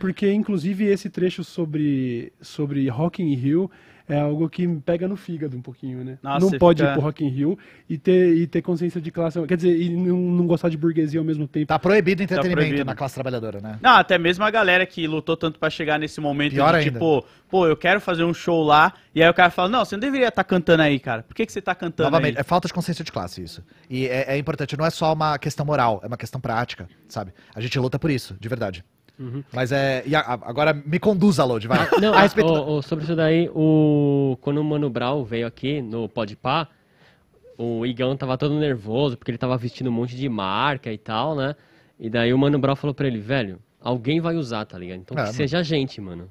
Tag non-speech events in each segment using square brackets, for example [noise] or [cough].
porque inclusive esse trecho sobre, sobre Rock in Rio é algo que me pega no fígado um pouquinho, né? Nossa, não pode fica... ir pro Rock in Rio e ter, e ter consciência de classe, quer dizer, e não, não gostar de burguesia ao mesmo tempo. Tá proibido tá entretenimento tá proibido. na classe trabalhadora, né? Não, até mesmo a galera que lutou tanto para chegar nesse momento Pior de, tipo, pô, eu quero fazer um show lá, e aí o cara fala, não, você não deveria estar tá cantando aí, cara. Por que, que você tá cantando Novamente, aí? é falta de consciência de classe isso. E é, é importante, não é só uma questão moral, é uma questão prática, sabe? A gente luta por isso, de verdade. Uhum. Mas é. A, agora me conduza, Lodi, vai. Ah, não, [laughs] a respeito... o, o, sobre isso daí, o, quando o Mano Brown veio aqui no Podpah, o Igão tava todo nervoso, porque ele tava vestindo um monte de marca e tal, né? E daí o Mano Brown falou pra ele, velho, alguém vai usar, tá ligado? Então é, que mano. seja gente, mano.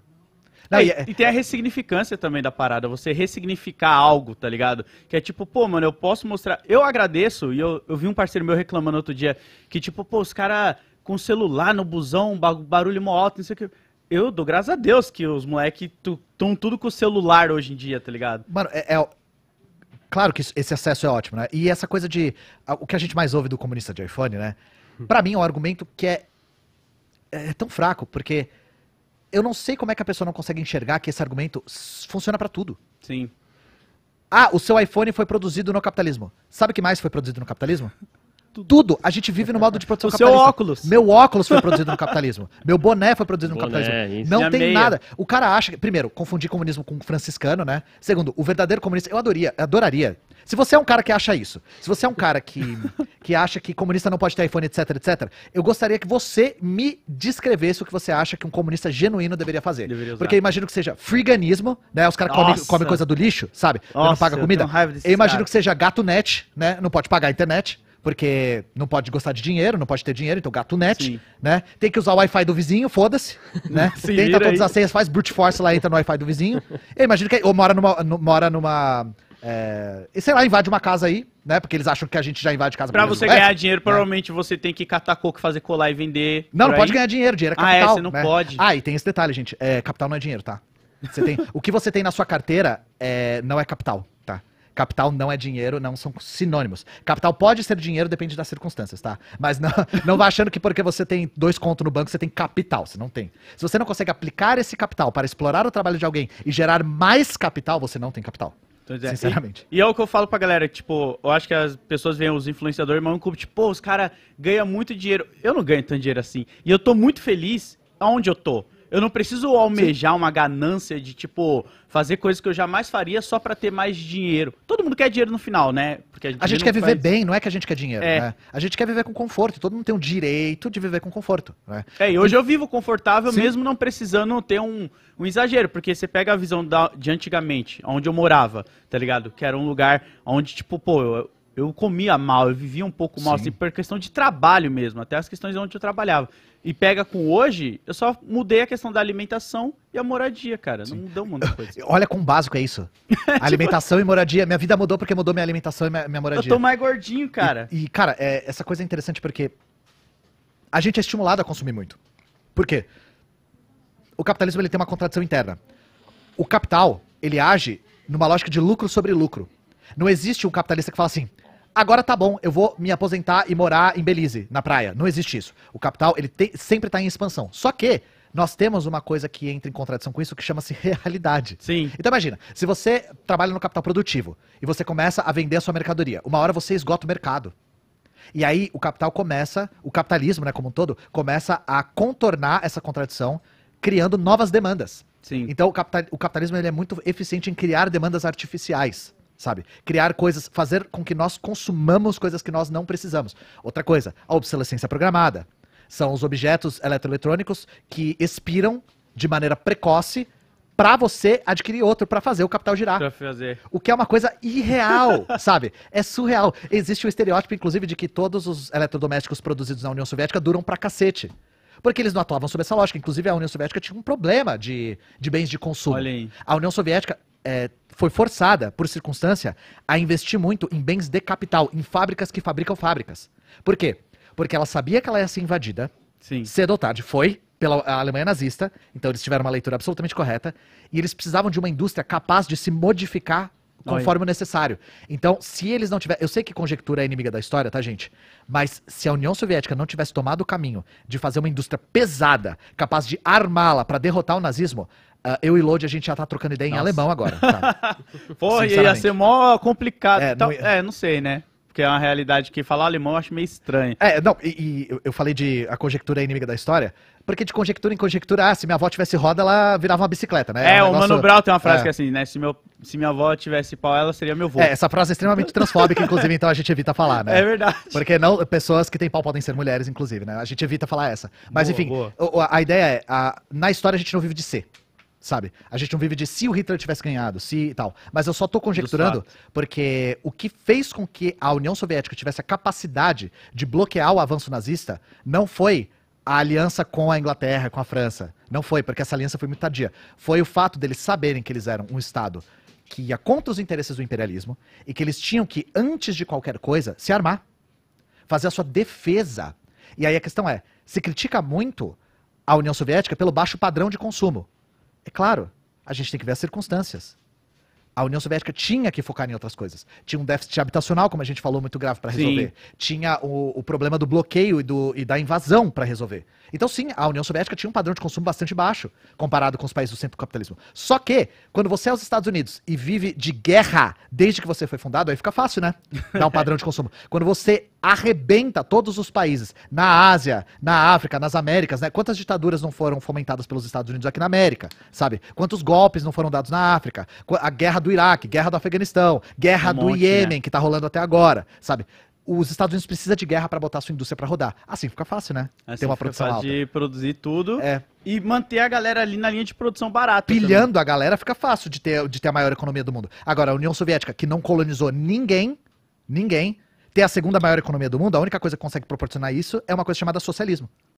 Não, e, é- e, tem a ressignificância também da parada, você ressignificar algo, tá ligado? Que é tipo, pô, mano, eu posso mostrar. Eu agradeço, e eu, eu vi um parceiro meu reclamando outro dia, que tipo, pô, os caras com celular no busão, barulho mó alto, não sei o que. Eu dou graças a Deus que os moleques estão tudo com o celular hoje em dia, tá ligado? Mano, é, é, Claro que esse acesso é ótimo, né? E essa coisa de. O que a gente mais ouve do comunista de iPhone, né? Hum. Pra mim é um argumento que é, é. É tão fraco, porque. Eu não sei como é que a pessoa não consegue enxergar que esse argumento funciona para tudo. Sim. Ah, o seu iPhone foi produzido no capitalismo. Sabe o que mais foi produzido no capitalismo? [laughs] Tudo. A gente vive no modo de produção o capitalista. Seu óculos. Meu óculos foi produzido no capitalismo. Meu boné foi produzido no capitalismo. Não tem meia. nada. O cara acha. Que, primeiro, confundir comunismo com franciscano, né? Segundo, o verdadeiro comunista. Eu adoria, adoraria. Se você é um cara que acha isso, se você é um cara que, [laughs] que acha que comunista não pode ter iPhone, etc, etc, eu gostaria que você me descrevesse o que você acha que um comunista genuíno deveria fazer. Deveria Porque eu imagino que seja freeganismo, né? Os caras comem come coisa do lixo, sabe? Nossa, não paga comida. Eu, eu imagino cara. que seja gato net, né? Não pode pagar a internet porque não pode gostar de dinheiro, não pode ter dinheiro, então gato net, Sim. né? Tem que usar o Wi-Fi do vizinho, foda-se, [laughs] né? Se Tenta todas aí. as senhas, faz brute force lá, entra no Wi-Fi do vizinho. Eu imagino que ou mora numa, no, mora numa é, sei lá, invade uma casa aí, né? Porque eles acham que a gente já invade casa. Pra você né? ganhar dinheiro, é. provavelmente é. você tem que catar coco, fazer colar e vender. Não, não aí. pode ganhar dinheiro, dinheiro é capital. Ah, é, você não né? pode. Ah, e tem esse detalhe, gente. É, capital não é dinheiro, tá? Você tem, o que você tem na sua carteira é, não é capital. Capital não é dinheiro, não são sinônimos. Capital pode ser dinheiro, depende das circunstâncias, tá? Mas não, [laughs] não vá achando que porque você tem dois contos no banco, você tem capital. Você não tem. Se você não consegue aplicar esse capital para explorar o trabalho de alguém e gerar mais capital, você não tem capital. Então, é, é, Sinceramente. E, e, é o que eu falo pra galera, tipo, eu acho que as pessoas veem os influenciadores, mas é um clube, tipo, pô, os caras ganham muito dinheiro. Eu não ganho tanto dinheiro assim. E eu tô muito feliz aonde eu tô. Eu não preciso almejar uma ganância de, tipo, fazer coisas que eu jamais faria só para ter mais dinheiro. Todo mundo quer dinheiro no final, né? Porque a gente, a gente quer viver faz... bem, não é que a gente quer dinheiro, é. né? A gente quer viver com conforto. Todo mundo tem o direito de viver com conforto, né? É, e hoje eu vivo confortável Sim. mesmo não precisando ter um, um exagero, porque você pega a visão da, de antigamente, onde eu morava, tá ligado? Que era um lugar onde, tipo, pô, eu, eu comia mal, eu vivia um pouco mal, assim, por questão de trabalho mesmo, até as questões onde eu trabalhava. E pega com hoje, eu só mudei a questão da alimentação e a moradia, cara. Sim. Não mudou muita coisa. [laughs] Olha com básico é isso. tipo... [laughs] alimentação e moradia. Minha vida mudou porque mudou minha alimentação e minha, minha moradia. Eu tô mais gordinho, cara. E, e cara, é, essa coisa é interessante porque a gente é estimulado a consumir muito. Por quê? O capitalismo ele tem uma contradição interna. O capital, ele age numa lógica de lucro sobre lucro. Não existe um capitalista que fala assim, agora tá bom, eu vou me aposentar e morar em Belize, na praia. Não existe isso. O capital, ele te, sempre está em expansão. Só que nós temos uma coisa que entra em contradição com isso que chama-se [laughs] realidade. Sim. Então imagina, se você trabalha no capital produtivo e você começa a vender a sua mercadoria, uma hora você esgota o mercado. E aí o capital começa, o capitalismo, né, como um todo, começa a contornar essa contradição, criando novas demandas. Sim. Então o, capital, o capitalismo ele é muito eficiente em criar demandas artificiais sabe? Criar coisas, fazer com que nós consumamos coisas que nós não precisamos. Outra coisa, a obsolescência programada. São os objetos eletroeletrônicos que expiram de maneira precoce para você adquirir outro para fazer o capital girar. Pra fazer. O que é uma coisa irreal, [laughs] sabe? É surreal. Existe o um estereótipo inclusive de que todos os eletrodomésticos produzidos na União Soviética duram para cacete. Porque eles não atuavam sob essa lógica. Inclusive, a União Soviética tinha um problema de, de bens de consumo. Olha aí. A União Soviética é, foi forçada, por circunstância, a investir muito em bens de capital, em fábricas que fabricam fábricas. Por quê? Porque ela sabia que ela ia ser invadida, Sim. cedo ou tarde, foi, pela Alemanha nazista, então eles tiveram uma leitura absolutamente correta, e eles precisavam de uma indústria capaz de se modificar conforme Oi. o necessário. Então, se eles não tiverem. Eu sei que conjectura é inimiga da história, tá, gente? Mas se a União Soviética não tivesse tomado o caminho de fazer uma indústria pesada, capaz de armá-la para derrotar o nazismo, Uh, eu e Lodi, a gente já tá trocando ideia Nossa. em alemão agora. Tá? e [laughs] ia ser mó complicado. É, não... Então, é, não sei, né? Porque é uma realidade que falar alemão eu acho meio estranho. É, não, e, e eu falei de a conjectura é inimiga da história, porque de conjectura em conjectura, ah, se minha avó tivesse roda, ela virava uma bicicleta, né? É, é um o negócio... Mano Brown tem uma frase é. que é assim, né? Se, meu, se minha avó tivesse pau, ela seria meu vô. É, essa frase é extremamente transfóbica, inclusive, então a gente evita falar, né? [laughs] É verdade. Porque não, pessoas que têm pau podem ser mulheres, inclusive, né? A gente evita falar essa. Mas boa, enfim, boa. A, a, ideia é, a, na história a gente não vive de ser sabe? A gente não vive de se o Hitler tivesse ganhado, se e tal. Mas eu só estou conjecturando porque o que fez com que a União Soviética tivesse a capacidade de bloquear o avanço nazista não foi a aliança com a Inglaterra, com a França. Não foi, porque essa aliança foi muito tardia. Foi o fato deles saberem que eles eram um Estado que ia contra os interesses do imperialismo e que eles tinham que, antes de qualquer coisa, se armar, fazer a sua defesa. E aí a questão é: se critica muito a União Soviética pelo baixo padrão de consumo. É claro, a gente tem que ver as circunstâncias. A União Soviética tinha que focar em outras coisas. Tinha um déficit habitacional, como a gente falou, muito grave para resolver. Sim. Tinha o, o, problema do bloqueio e, do, e da invasão para resolver. Então, sim, a União Soviética tinha um padrão de consumo bastante baixo, comparado com os países do centro do capitalismo. Só que, quando você é os Estados Unidos e vive de guerra desde que você foi fundado, aí fica fácil, né? Dar um padrão de consumo. Quando você arrebenta todos os países. Na Ásia, na África, nas Américas, né? Quantas ditaduras não foram fomentadas pelos Estados Unidos aqui na América, sabe? Quantos golpes não foram dados na África? A guerra do Iraque, guerra do Afeganistão, guerra um do Iêmen, né? que está rolando até agora, sabe? Os Estados Unidos precisa de guerra para botar sua indústria para rodar. Assim fica fácil, né? Assim Ter uma produção fácil alta. de produzir tudo. É e manter a galera ali na linha de produção barata. Pilhando também. a galera fica fácil de ter, de ter a maior economia do mundo. Agora, a União Soviética, que não colonizou ninguém, ninguém, ter a segunda maior economia do mundo, a única coisa que consegue proporcionar isso é uma coisa chamada socialismo.